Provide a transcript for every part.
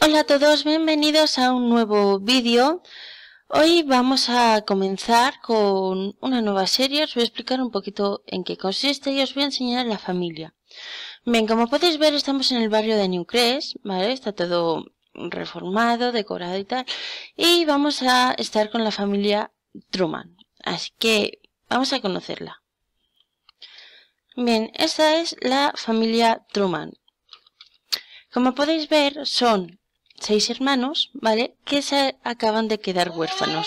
Hola a todos, bienvenidos a un nuevo vídeo. Hoy vamos a comenzar con una nueva serie, os voy a explicar un poquito en qué consiste y os voy a enseñar la familia. Bien, como podéis ver estamos en el barrio de Newcrest ¿vale? Está todo reformado, decorado y tal. Y vamos a estar con la familia Truman. Así que vamos a conocerla. Bien, esta es la familia Truman. Como podéis ver, son seis hermanos, ¿vale? Que se acaban de quedar huérfanos.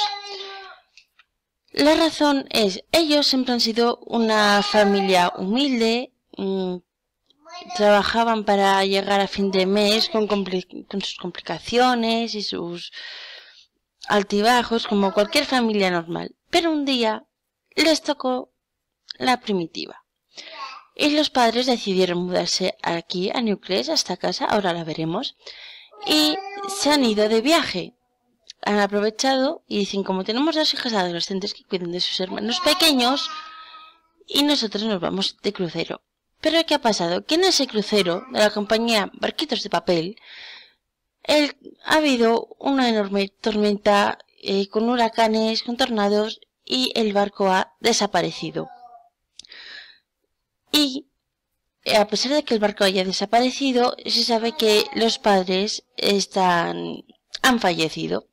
La razón es, ellos siempre han sido una familia humilde, mm, trabajaban para llegar a fin de mes con, con sus complicaciones y sus altibajos como cualquier familia normal. Pero un día les tocó la primitiva. Y los padres decidieron mudarse aquí a Nucleus, a esta casa, ahora la veremos. Y se han ido de viaje. Han aprovechado y dicen, como tenemos dos hijas adolescentes que cuiden de sus hermanos pequeños, y nosotros nos vamos de crucero. Pero ¿qué ha pasado? Que en ese crucero de la compañía Barquitos de Papel ha habido una enorme tormenta eh, con huracanes, con tornados y el barco ha desaparecido. Y eh, a pesar de que el barco haya desaparecido, se sabe que los padres están, han fallecido.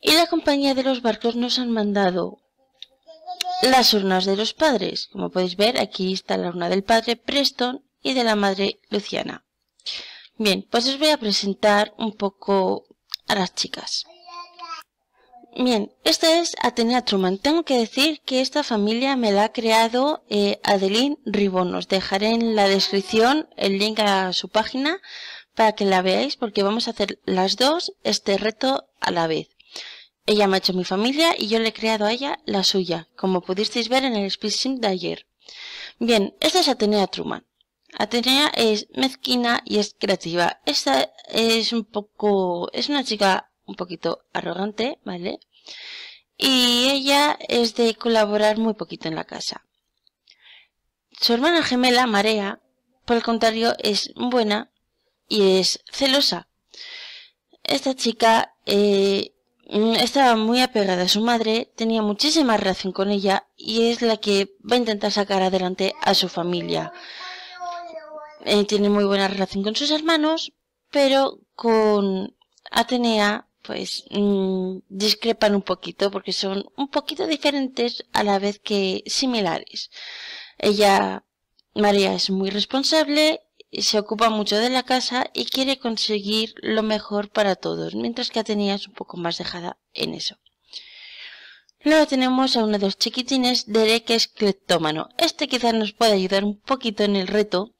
Y la compañía de los barcos nos han mandado las urnas de los padres. Como podéis ver, aquí está la urna del padre Preston y de la madre Luciana. Bien, pues os voy a presentar un poco a las chicas. Bien, esta es Atenea Truman. Tengo que decir que esta familia me la ha creado eh, Adeline Ribón. Os dejaré en la descripción el link a su página para que la veáis porque vamos a hacer las dos este reto a la vez. Ella me ha hecho mi familia y yo le he creado a ella la suya, como pudisteis ver en el speeching de ayer. Bien, esta es Atenea Truman. Atenea es mezquina y es creativa. Esta es un poco... es una chica un poquito arrogante, ¿vale? Y ella es de colaborar muy poquito en la casa. Su hermana gemela, Marea, por el contrario, es buena y es celosa. Esta chica eh, Mm, estaba muy apegada a su madre, tenía muchísima relación con ella y es la que va a intentar sacar adelante a su familia. Eh, tiene muy buena relación con sus hermanos, pero con Atenea pues mm, discrepan un poquito porque son un poquito diferentes a la vez que similares. Ella, María, es muy responsable se ocupa mucho de la casa y quiere conseguir lo mejor para todos, mientras que Atenea es un poco más dejada en eso. Luego tenemos a uno de los chiquitines, Derek que es cleptómano. Este quizás nos puede ayudar un poquito en el reto,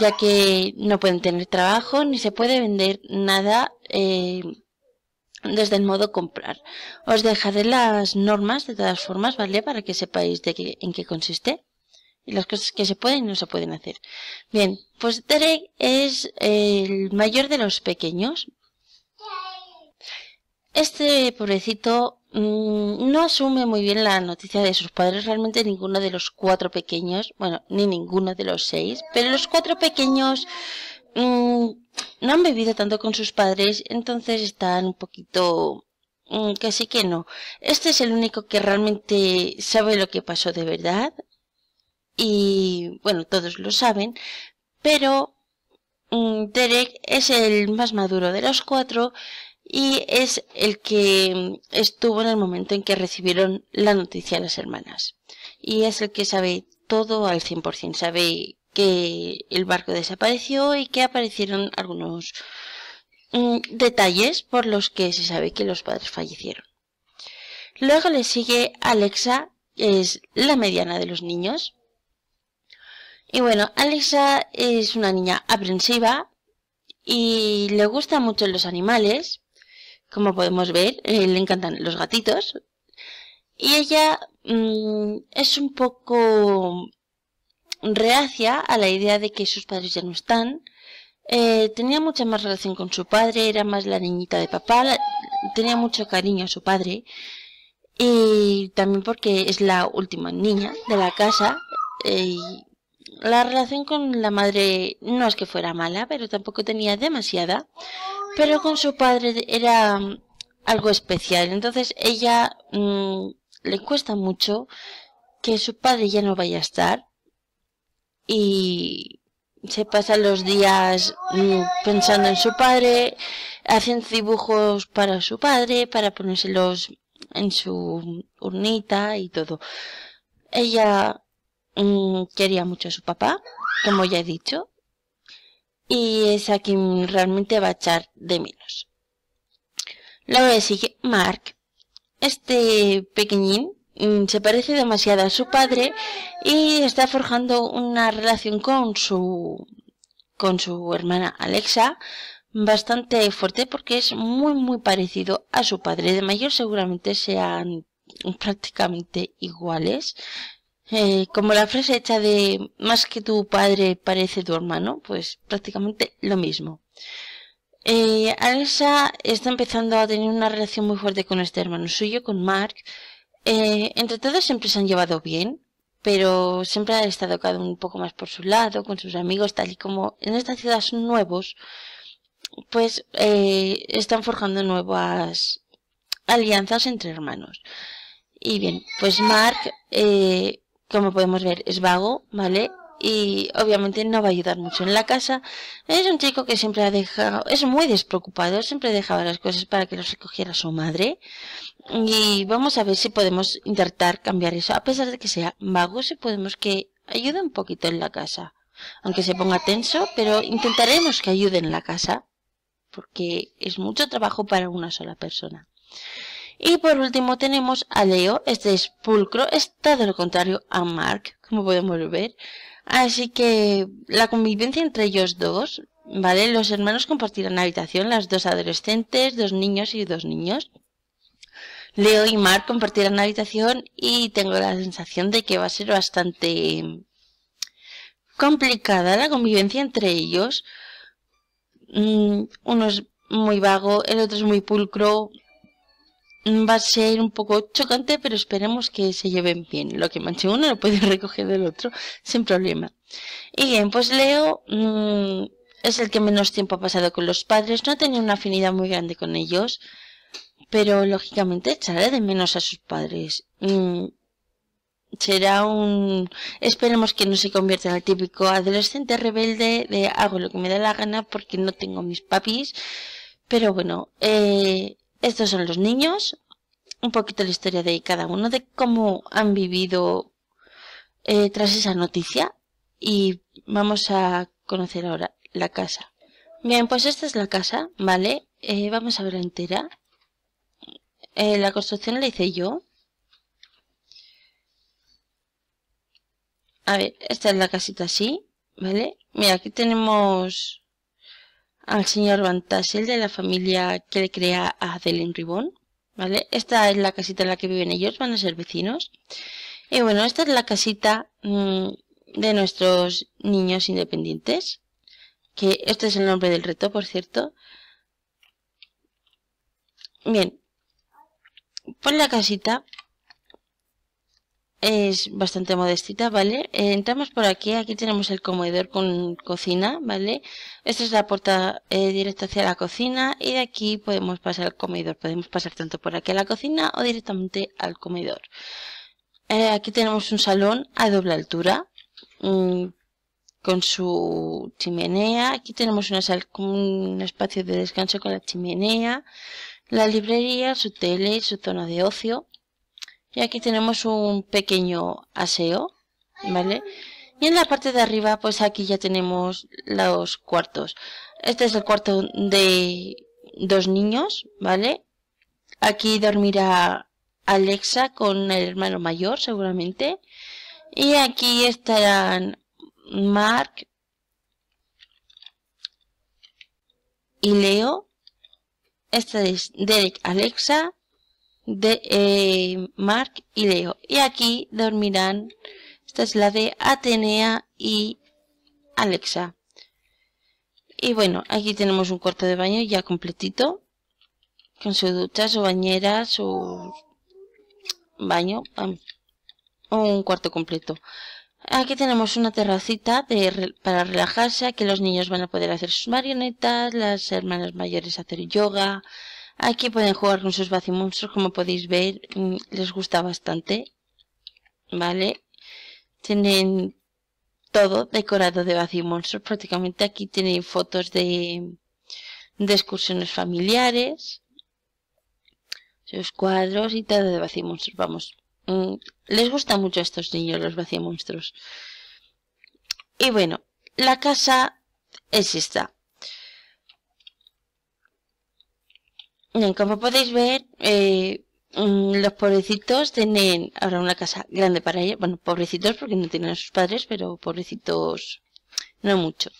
ya que no pueden tener trabajo ni se puede vender nada eh, desde el modo comprar. Os dejaré las normas de todas formas, ¿vale? Para que sepáis de qué, en qué consiste y las cosas que se pueden y no se pueden hacer. Bien, pues Derek es el mayor de los pequeños. Este pobrecito mm, no asume muy bien la noticia de sus padres, realmente ninguno de los cuatro pequeños, bueno, ni ninguno de los seis, pero los cuatro pequeños mm, no han vivido tanto con sus padres, entonces están un poquito mm, casi que no. Este es el único que realmente sabe lo que pasó de verdad, y bueno, todos lo saben, pero mm, Derek es el más maduro de los cuatro y es el que mm, estuvo en el momento en que recibieron la noticia a las hermanas. Y es el que sabe todo al 100%, sabe que el barco desapareció y que aparecieron algunos mm, detalles por los que se sabe que los padres fallecieron. Luego le sigue Alexa, es la mediana de los niños, y bueno, Alexa es una niña aprensiva y le gustan mucho los animales. Como podemos ver, eh, le encantan los gatitos. Y ella mm, es un poco reacia a la idea de que sus padres ya no están. Eh, tenía mucha más relación con su padre, era más la niñita de papá, tenía mucho cariño a su padre. Y también porque es la última niña de la casa. Eh, la relación con la madre no es que fuera mala, pero tampoco tenía demasiada. Pero con su padre era mm, algo especial. Entonces ella mm, le cuesta mucho que su padre ya no vaya a estar. Y se pasa los días mm, pensando en su padre, hacen dibujos para su padre, para ponérselos en su urnita y todo. Ella Mm, quería mucho a su papá, como ya he dicho, y es a quien realmente va a echar de menos. Luego le sigue Mark. Este pequeñín mm, se parece demasiado a su padre y está forjando una relación con su con su hermana Alexa bastante fuerte porque es muy muy parecido a su padre. De mayor seguramente sean prácticamente iguales eh, como la frase hecha de más que tu padre parece tu hermano, pues prácticamente lo mismo. Eh, está empezando a tener una relación muy fuerte con este hermano suyo, con Mark. Eh, entre todos siempre se han llevado bien, pero siempre ha estado cada un poco más por su lado, con sus amigos, tal y como en esta ciudad nuevos, pues eh, están forjando nuevas alianzas entre hermanos. Y bien, pues Mark eh, como podemos ver es vago, ¿vale? Y obviamente no va a ayudar mucho en la casa. Es un chico que siempre ha dejado, es muy despreocupado, siempre dejaba las cosas para que los recogiera su madre. Y vamos a ver si podemos intentar cambiar eso. A pesar de que sea vago, si podemos que ayude un poquito en la casa. Aunque se ponga tenso, pero intentaremos que ayude en la casa. Porque es mucho trabajo para una sola persona. Y por último tenemos a Leo, este es pulcro, está de lo contrario a Mark, como podemos ver. Así que la convivencia entre ellos dos, ¿vale? Los hermanos compartirán habitación, las dos adolescentes, dos niños y dos niños. Leo y Mark compartirán habitación y tengo la sensación de que va a ser bastante complicada la convivencia entre ellos. Mm, uno es muy vago, el otro es muy pulcro, va a ser un poco chocante, pero esperemos que se lleven bien. Lo que manche uno lo puede recoger del otro sin problema. Y bien, pues Leo mm, es el que menos tiempo ha pasado con los padres, no ha tenido una afinidad muy grande con ellos, pero lógicamente echará de menos a sus padres. Mm, será un... esperemos que no se convierta en el típico adolescente rebelde de hago lo que me da la gana porque no tengo mis papis. Pero bueno, eh, estos son los niños, un poquito la historia de cada uno, de cómo han vivido eh, tras esa noticia y vamos a conocer ahora la casa. Bien, pues esta es la casa, ¿vale? Eh, vamos a verla entera. Eh, la construcción la hice yo. A ver, esta es la casita así, ¿vale? Mira, aquí tenemos al señor Tassel de la familia que le crea a Adeline Ribón. ¿Vale? Esta es la casita en la que viven ellos, van a ser vecinos. Y bueno, esta es la casita mm, de nuestros niños independientes. Que este es el nombre del reto, por cierto. Bien. Pon la casita es bastante modestita, ¿vale? Eh, entramos por aquí, aquí tenemos el comedor con cocina, ¿vale? Esta es la puerta eh, directa hacia la cocina y de aquí podemos pasar al comedor. Podemos pasar tanto por aquí a la cocina o directamente al comedor. Eh, aquí tenemos un salón a doble altura mm, con su chimenea. Aquí tenemos una un espacio de descanso con la chimenea, la librería, su tele, su zona de ocio y aquí tenemos un pequeño aseo vale y en la parte de arriba pues aquí ya tenemos los cuartos este es el cuarto de dos niños vale aquí dormirá Alexa con el hermano mayor seguramente y aquí estarán Mark y Leo este es Derek Alexa de eh, Mark y Leo. Y aquí dormirán, esta es la de Atenea y Alexa. Y bueno, aquí tenemos un cuarto de baño ya completito, con su ducha, su bañera, su baño, un cuarto completo. Aquí tenemos una terracita para relajarse, aquí los niños van a poder hacer sus marionetas, las hermanas mayores hacer yoga, Aquí pueden jugar con sus vacimonstruos, como podéis ver, mm, les gusta bastante, ¿vale? Tienen todo decorado de vacimonstruos, prácticamente aquí tienen fotos de, de excursiones familiares, sus cuadros y todo de vacimonstruos, vamos. Mm, les gusta mucho a estos niños los vacimonstruos. Y bueno, la casa es esta. Como podéis ver, eh, mm, los pobrecitos tienen ahora una casa grande para ellos. Bueno, pobrecitos porque no tienen a sus padres, pero pobrecitos no mucho.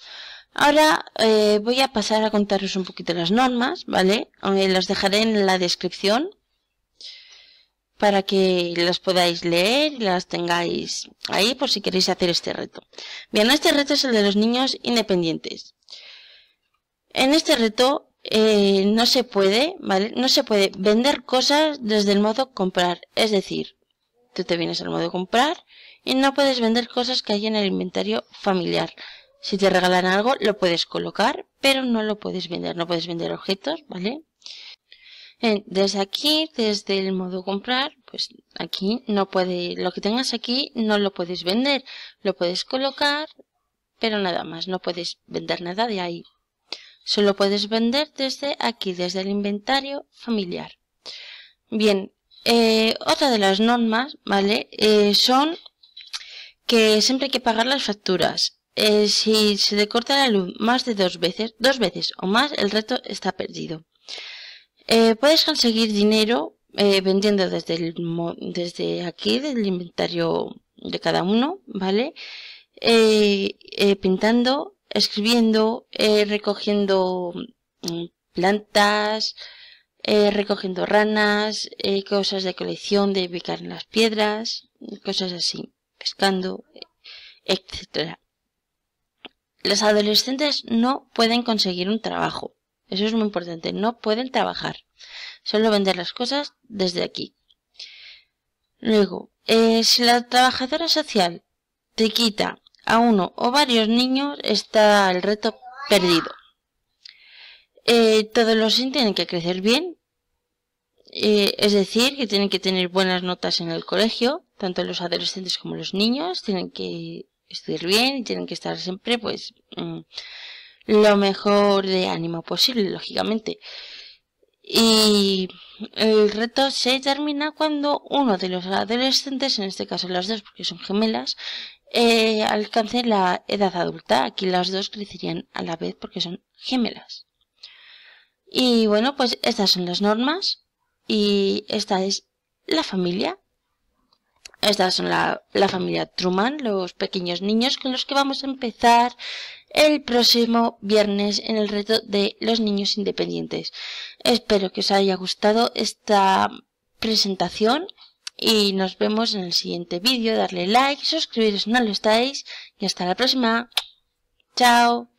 Ahora eh, voy a pasar a contaros un poquito las normas, ¿vale? Eh, las dejaré en la descripción para que las podáis leer y las tengáis ahí por si queréis hacer este reto. Bien, este reto es el de los niños independientes. En este reto eh, no se puede, ¿vale? No se puede vender cosas desde el modo comprar. Es decir, tú te vienes al modo comprar y no puedes vender cosas que hay en el inventario familiar. Si te regalan algo, lo puedes colocar, pero no lo puedes vender. No puedes vender objetos, ¿vale? Eh, desde aquí, desde el modo comprar, pues aquí no puede, lo que tengas aquí no lo puedes vender. Lo puedes colocar, pero nada más. No puedes vender nada de ahí lo puedes vender desde aquí, desde el inventario familiar. Bien, eh, otra de las normas, ¿vale? Eh, son que siempre hay que pagar las facturas. Eh, si se te corta la luz más de dos veces, dos veces o más, el reto está perdido. puedes conseguir dinero vendiendo desde, el, desde aquí, del inventario de cada uno, ¿vale? pintando escribiendo, eh, recogiendo mm, plantas, eh, recogiendo ranas, eh, cosas de colección de picar en las piedras, cosas así, pescando, etc. Las adolescentes no pueden conseguir un trabajo. Eso es muy importante. No pueden trabajar. Solo vender las cosas desde aquí. Luego, si la trabajadora social te quita a uno o varios niños está el reto perdido. Eh, todos los SIN tienen que crecer bien, eh, es decir, que tienen que tener buenas notas en el colegio, tanto los adolescentes como los niños, tienen que estudiar bien y tienen que estar siempre, pues, mm, lo mejor de ánimo posible, lógicamente. Y el reto se termina cuando uno de los adolescentes, en este caso las dos porque son gemelas, eh, alcance la edad adulta. Aquí las dos crecerían a la vez porque son gemelas. Y bueno, pues estas son las normas y esta es la familia. Estas son la, la familia Truman, los pequeños niños con los que vamos a empezar el próximo viernes en el reto de los niños independientes. Espero que os haya gustado esta presentación y nos vemos en el siguiente vídeo. Darle like, suscribiros si no lo estáis y hasta la próxima. Chao.